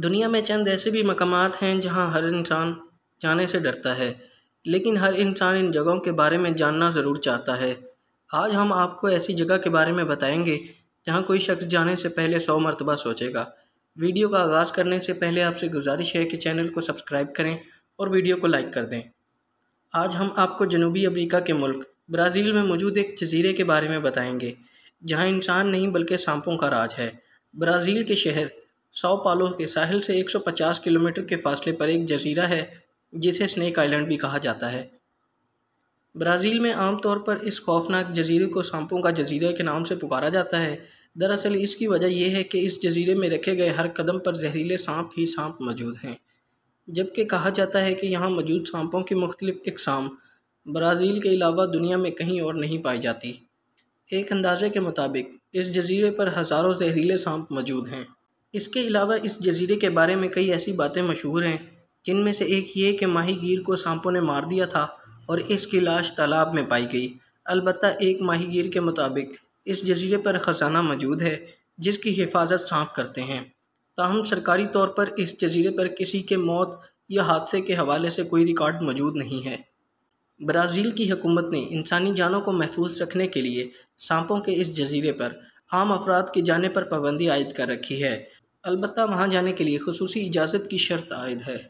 दुनिया में चंद ऐसे भी मकाम हैं जहाँ हर इंसान जाने से डरता है लेकिन हर इंसान इन जगहों के बारे में जानना ज़रूर चाहता है आज हम आपको ऐसी जगह के बारे में बताएंगे जहाँ कोई शख्स जाने से पहले सौ मरतबा सोचेगा वीडियो का आगाज़ करने से पहले आपसे गुजारिश है कि चैनल को सब्सक्राइब करें और वीडियो को लाइक कर दें आज हम आपको जनूबी अमेरिका के मुल्क ब्राज़ील में मौजूद एक जजीरे के बारे में बताएंगे जहाँ इंसान नहीं बल्कि सांपों का राज है ब्राज़ील के शहर साओ पालो के साहिल से 150 किलोमीटर के फासले पर एक जजीरा है जिसे स्नेक आइलैंड भी कहा जाता है ब्राज़ील में आमतौर पर इस खौफनाक जजीरे को सांपों का जजीरा के नाम से पुकारा जाता है दरअसल इसकी वजह यह है कि इस जजीरे में रखे गए हर कदम पर जहरीले सांप ही सांप मौजूद हैं जबकि कहा जाता है कि यहाँ मौजूद सांपों की मुख्तलिफ़ इकसाम ब्राज़ील के अलावा दुनिया में कहीं और नहीं पाई जाती एक अंदाजे के मुताबिक इस जजीरे पर हज़ारों जहरीले सांप मौजूद हैं इसके अलावा इस जजीरे के बारे में कई ऐसी बातें मशहूर हैं जिनमें से एक ये कि माही गिर को सांपों ने मार दिया था और इसकी लाश तालाब में पाई गई अलबत् एक माही गिर के मुताबिक इस जजीरे पर ख़जाना मौजूद है जिसकी हिफाजत सांप करते हैं ताहम सरकारी तौर पर इस जजीरे पर किसी के मौत या हादसे के हवाले से कोई रिकॉर्ड मौजूद नहीं है ब्राज़ील की हुकूमत ने इंसानी जानों को महफूज रखने के लिए सांपों के इस जजीरे पर आम अफराद के जाने पर पाबंदी आयद कर रखी है अलबत्त वहाँ जाने के लिए खसूसी इजाज़त की शर्त आयद है